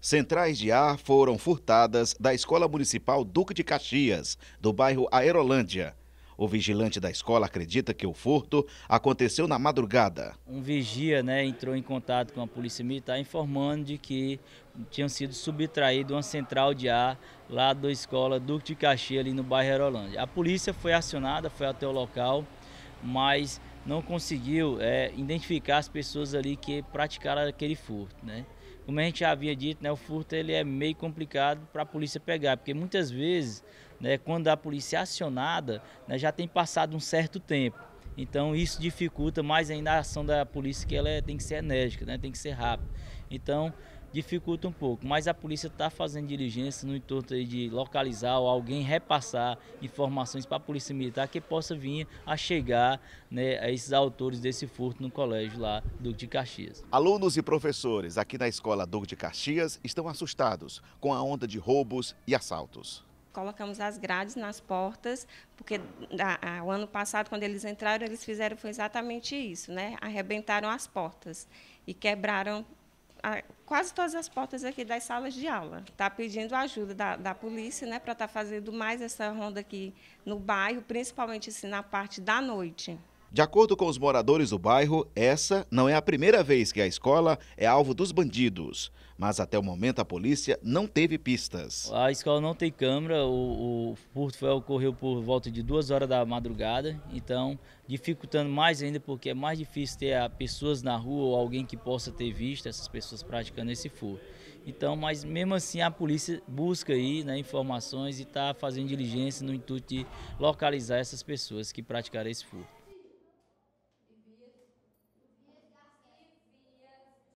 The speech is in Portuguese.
Centrais de ar foram furtadas da Escola Municipal Duque de Caxias, do bairro Aerolândia. O vigilante da escola acredita que o furto aconteceu na madrugada. Um vigia né, entrou em contato com a polícia militar informando de que tinham sido subtraído uma central de ar lá da escola Duque de Caxias, ali no bairro Aerolândia. A polícia foi acionada, foi até o local, mas não conseguiu é, identificar as pessoas ali que praticaram aquele furto. Né? como a gente já havia dito, né, o furto ele é meio complicado para a polícia pegar, porque muitas vezes, né, quando a polícia é acionada, né, já tem passado um certo tempo. Então isso dificulta mais ainda a ação da polícia, que ela é, tem que ser enérgica, né, tem que ser rápida. Então dificulta um pouco, mas a polícia está fazendo diligência no intuito de localizar ou alguém repassar informações para a polícia militar que possa vir a chegar né, a esses autores desse furto no colégio lá do de Caxias. Alunos e professores aqui na escola Duque de Caxias estão assustados com a onda de roubos e assaltos colocamos as grades nas portas, porque a, a, o ano passado, quando eles entraram, eles fizeram foi exatamente isso, né? Arrebentaram as portas e quebraram a, quase todas as portas aqui das salas de aula. Está pedindo ajuda da, da polícia né, para estar tá fazendo mais essa ronda aqui no bairro, principalmente assim, na parte da noite. De acordo com os moradores do bairro, essa não é a primeira vez que a escola é alvo dos bandidos. Mas até o momento a polícia não teve pistas. A escola não tem câmera, o, o furto foi, ocorreu por volta de duas horas da madrugada, então dificultando mais ainda porque é mais difícil ter ah, pessoas na rua ou alguém que possa ter visto essas pessoas praticando esse furto. Então, mas mesmo assim a polícia busca aí né, informações e está fazendo diligência no intuito de localizar essas pessoas que praticaram esse furto.